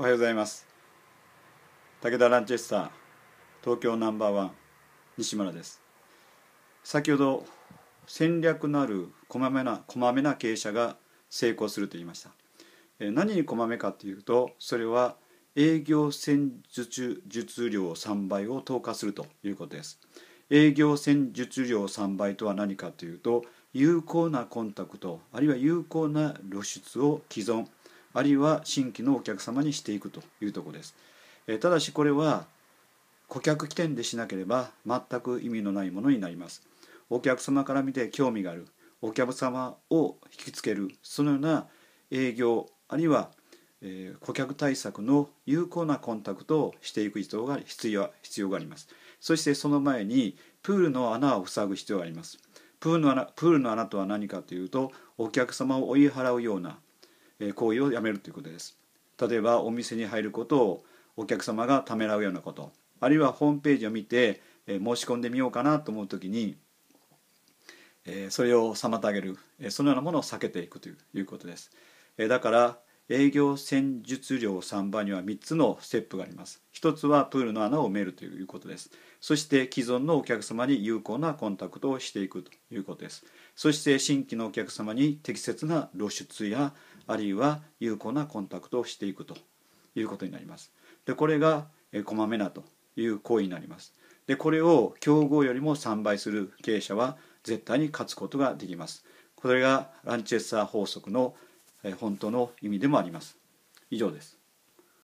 おはようございます武田ランチェスター東京ナンバーワン西村です先ほど戦略のあるこまめなこまめな傾斜が成功すると言いました何にこまめかというとそれは営業戦術術量3倍を投下するということです営業戦術量3倍とは何かというと有効なコンタクトあるいは有効な露出を既存あるいは新規のお客様にしていくというとこです。えただしこれは顧客起点でしなければ全く意味のないものになります。お客様から見て興味があるお客様を引きつけるそのような営業あるいは、え顧客対策の有効なコンタクトをしていく必要が必要必要があります。そしてその前にプールの穴を塞ぐ必要があります。プールの穴プールの穴とは何かというとお客様を追い払うような行為をやめるということです例えばお店に入ることをお客様がためらうようなことあるいはホームページを見て申し込んでみようかなと思う時にそれを妨げるそのようなものを避けていくということですだから営業戦術量3番には3つのステップがあります1つはプールの穴を埋めるということですそして既存のお客様に有効なコンタクトをしていくということですそして新規のお客様に適切な露出やあるいは有効なコンタクトをしていくということになります。でこれがこまめなという行為になります。でこれを競合よりも3倍する経営者は絶対に勝つことができます。これがランチェスター法則の本当の意味でもあります。以上です。